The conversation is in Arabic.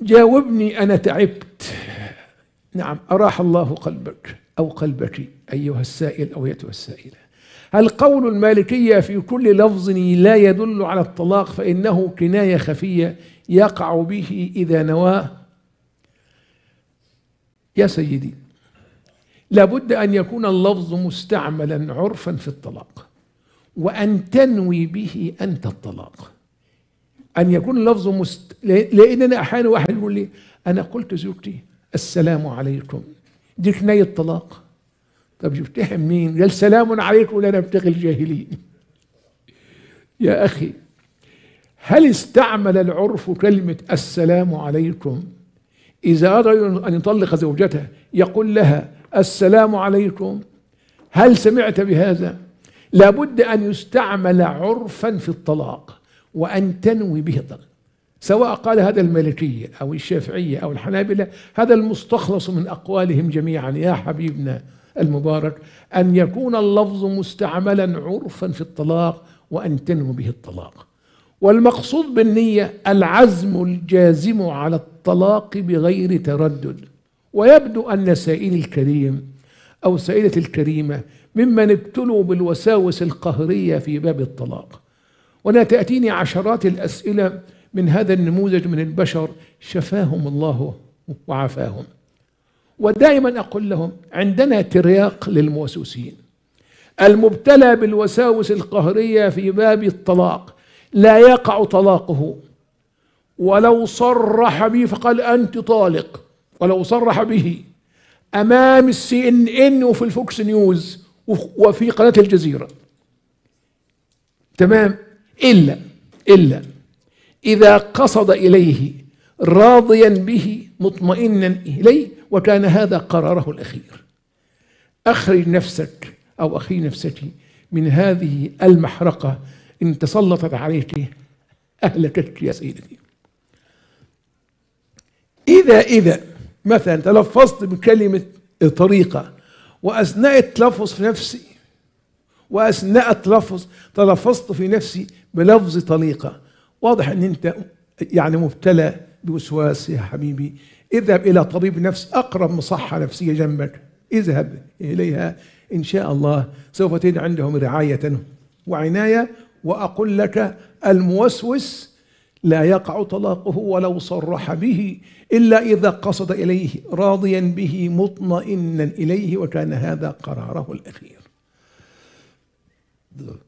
جاوبني أنا تعبت نعم أراح الله قلبك أو قلبك أيها السائل أو أيتها السائلة هل قول المالكية في كل لفظ لا يدل على الطلاق فإنه كناية خفية يقع به إذا نواه يا سيدي لابد أن يكون اللفظ مستعملا عرفا في الطلاق وأن تنوي به أنت الطلاق أن يكون لفظه مست... لأننا أحيانا واحد يقول لي أنا قلت زوجتي السلام عليكم دي كناية طلاق طب جبتها منين؟ قال سلام عليكم لا نبتغي الجاهلين يا أخي هل استعمل العرف كلمة السلام عليكم إذا أراد أن يطلق زوجته يقول لها السلام عليكم هل سمعت بهذا؟ لابد أن يستعمل عرفا في الطلاق وأن تنوي به الضلال سواء قال هذا المالكية أو الشافعية أو الحنابلة هذا المستخلص من أقوالهم جميعا يا حبيبنا المبارك أن يكون اللفظ مستعملا عرفا في الطلاق وأن تنوي به الطلاق والمقصود بالنية العزم الجازم على الطلاق بغير تردد ويبدو أن سائل الكريم أو سائلة الكريمة ممن ابتلوا بالوساوس القهرية في باب الطلاق ولا تأتيني عشرات الأسئلة من هذا النموذج من البشر شفاهم الله وعافاهم ودائما أقول لهم عندنا ترياق للموسوسين المبتلى بالوساوس القهرية في باب الطلاق لا يقع طلاقه ولو صرح به فقال أنت طالق ولو صرح به أمام السي إن إن وفي الفوكس نيوز وفي قناة الجزيرة تمام إلا إلا إذا قصد إليه راضيا به مطمئنا إليه وكان هذا قراره الأخير أخرج نفسك أو أخي نفسك من هذه المحرقة إن تسلطت عليك أهلكتك يا سيدتي إذا إذا مثلا تلفظت بكلمة طريقة وأثناء التلفظ في نفسي واثناء التلفظ تلفظت في نفسي بلفظ طليقه واضح ان انت يعني مبتلى بوسواس يا حبيبي اذهب الى طبيب نفس اقرب مصحه نفسيه جنبك اذهب اليها ان شاء الله سوف تجد عندهم رعايه وعنايه واقول لك الموسوس لا يقع طلاقه ولو صرح به الا اذا قصد اليه راضيا به مطمئنا اليه وكان هذا قراره الاخير the